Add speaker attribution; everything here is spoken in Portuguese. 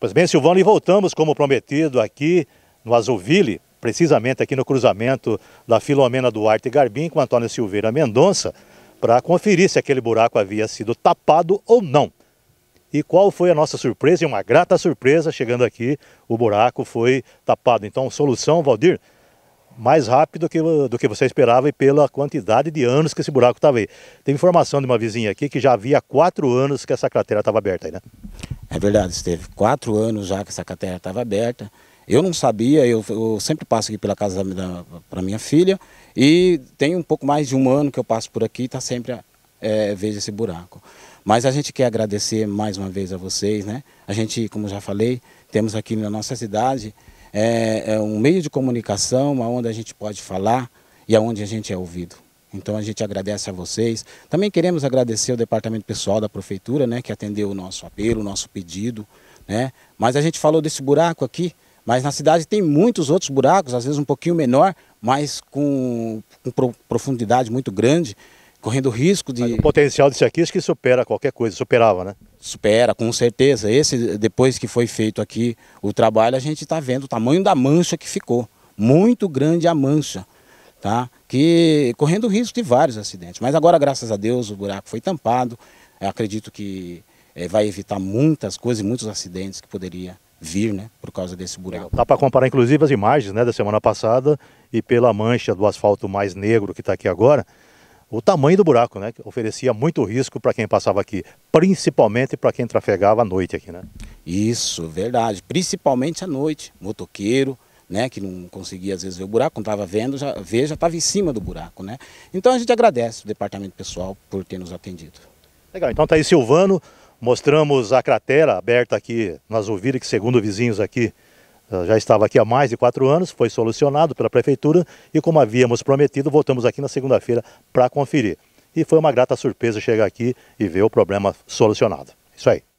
Speaker 1: Pois bem, Silvano, e voltamos, como prometido, aqui no Azulville, precisamente aqui no cruzamento da Filomena Duarte Garbim com Antônio Silveira Mendonça, para conferir se aquele buraco havia sido tapado ou não. E qual foi a nossa surpresa? E uma grata surpresa, chegando aqui, o buraco foi tapado. Então, solução, Valdir, mais rápido que, do que você esperava e pela quantidade de anos que esse buraco estava aí. Tem informação de uma vizinha aqui que já havia quatro anos que essa cratera estava aberta aí, né?
Speaker 2: É verdade, esteve quatro anos já que essa caterra estava aberta. Eu não sabia, eu, eu, sempre passo aqui pela casa para minha filha e tem um pouco mais de um ano que eu passo por aqui e tá sempre é, vejo esse buraco. Mas a gente quer agradecer mais uma vez a vocês, né? A gente, como já falei, temos aqui na nossa cidade é, é um meio de comunicação onde a gente pode falar e aonde a gente é ouvido. Então a gente agradece a vocês. Também queremos agradecer o departamento pessoal da prefeitura, né, que atendeu o nosso apelo, o nosso pedido, né? Mas a gente falou desse buraco aqui, mas na cidade tem muitos outros buracos, às vezes um pouquinho menor, mas com, com profundidade muito grande, correndo risco de. Mas o potencial desse aqui acho que supera qualquer coisa, superava, né? Supera, com certeza. Esse, depois que foi feito aqui o trabalho, a gente está vendo o tamanho da mancha que ficou. Muito grande a mancha, tá? que correndo risco de vários acidentes. Mas agora, graças a Deus, o buraco foi tampado. Eu acredito que é, vai evitar muitas coisas, muitos acidentes que
Speaker 1: poderia vir, né, por causa desse buraco. Dá para comparar, inclusive, as imagens, né, da semana passada e pela mancha do asfalto mais negro que está aqui agora, o tamanho do buraco, né, que oferecia muito risco para quem passava aqui, principalmente para quem trafegava à noite aqui, né? Isso, verdade, principalmente à noite, motoqueiro, né, que não conseguia às vezes ver o buraco, quando
Speaker 2: estava vendo, já já estava em cima do buraco. Né? Então a gente agradece o departamento pessoal por ter nos atendido.
Speaker 1: Legal, então está aí Silvano, mostramos a cratera aberta aqui nós Ovilhas, que segundo vizinhos aqui ah, já estava aqui há mais de quatro anos, foi solucionado pela prefeitura e como havíamos prometido, voltamos aqui na segunda-feira para conferir. E foi uma grata surpresa chegar aqui e ver o problema solucionado. Isso aí.